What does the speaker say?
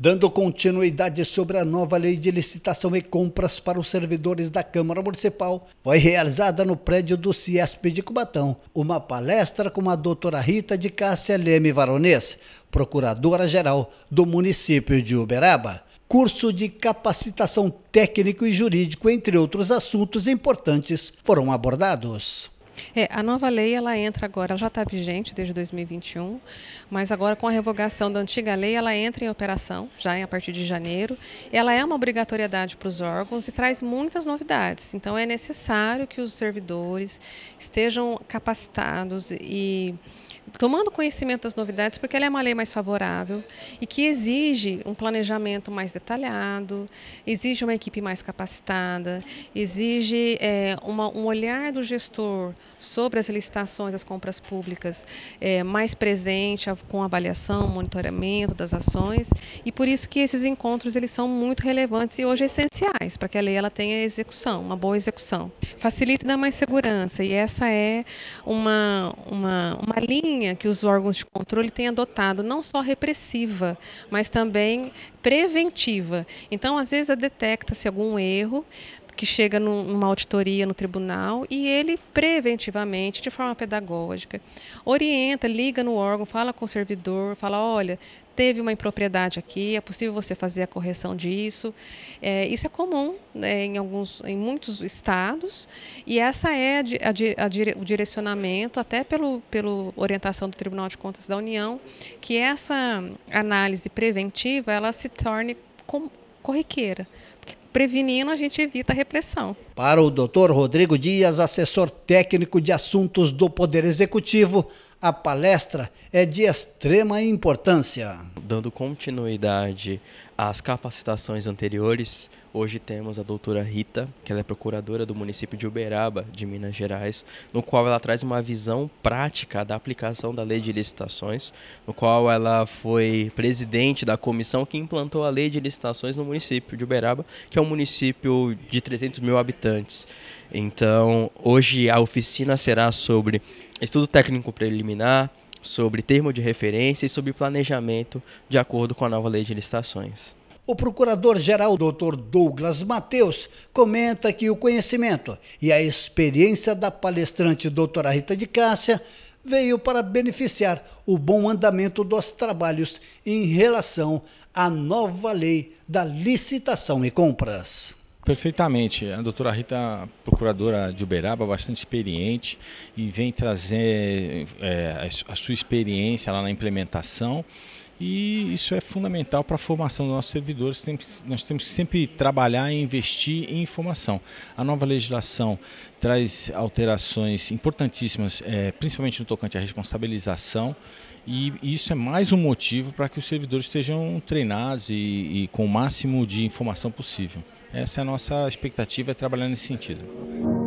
dando continuidade sobre a nova lei de licitação e compras para os servidores da Câmara Municipal, foi realizada no prédio do CIESP de Cubatão uma palestra com a doutora Rita de Cássia Leme Varonês, procuradora-geral do município de Uberaba. Curso de capacitação técnico e jurídico, entre outros assuntos importantes, foram abordados. É, a nova lei ela entra agora, ela já está vigente desde 2021, mas agora com a revogação da antiga lei ela entra em operação já é a partir de janeiro. Ela é uma obrigatoriedade para os órgãos e traz muitas novidades. Então é necessário que os servidores estejam capacitados e tomando conhecimento das novidades, porque ela é uma lei mais favorável e que exige um planejamento mais detalhado, exige uma equipe mais capacitada, exige é, uma, um olhar do gestor sobre as licitações, as compras públicas é, mais presente, com avaliação, monitoramento das ações e por isso que esses encontros eles são muito relevantes e hoje essenciais para que a lei ela tenha execução, uma boa execução. Facilita e dá mais segurança e essa é uma, uma, uma linha linha que os órgãos de controle têm adotado, não só repressiva, mas também preventiva. Então, às vezes, detecta-se algum erro, que chega numa auditoria no tribunal e ele preventivamente, de forma pedagógica, orienta, liga no órgão, fala com o servidor, fala, olha, teve uma impropriedade aqui, é possível você fazer a correção disso. É, isso é comum né, em alguns, em muitos estados e essa é a, a, a, o direcionamento até pelo pelo orientação do Tribunal de Contas da União que essa análise preventiva ela se torne com, corriqueira, porque prevenindo, a gente evita a repressão. Para o doutor Rodrigo Dias, assessor técnico de assuntos do Poder Executivo, a palestra é de extrema importância. Dando continuidade às capacitações anteriores, hoje temos a doutora Rita, que ela é procuradora do município de Uberaba, de Minas Gerais, no qual ela traz uma visão prática da aplicação da lei de licitações, no qual ela foi presidente da comissão que implantou a lei de licitações no município de Uberaba, que é um município de 300 mil habitantes. Então, hoje a oficina será sobre estudo técnico preliminar, sobre termo de referência e sobre planejamento de acordo com a nova lei de licitações. O procurador-geral Dr. Douglas Mateus comenta que o conhecimento e a experiência da palestrante doutora Rita de Cássia veio para beneficiar o bom andamento dos trabalhos em relação à nova lei da licitação e compras perfeitamente. A doutora Rita, procuradora de Uberaba, bastante experiente e vem trazer é, a sua experiência lá na implementação e isso é fundamental para a formação dos nossos servidores. Nós temos que sempre trabalhar e investir em informação. A nova legislação traz alterações importantíssimas, é, principalmente no tocante à responsabilização. E isso é mais um motivo para que os servidores estejam treinados e, e com o máximo de informação possível. Essa é a nossa expectativa, é trabalhar nesse sentido.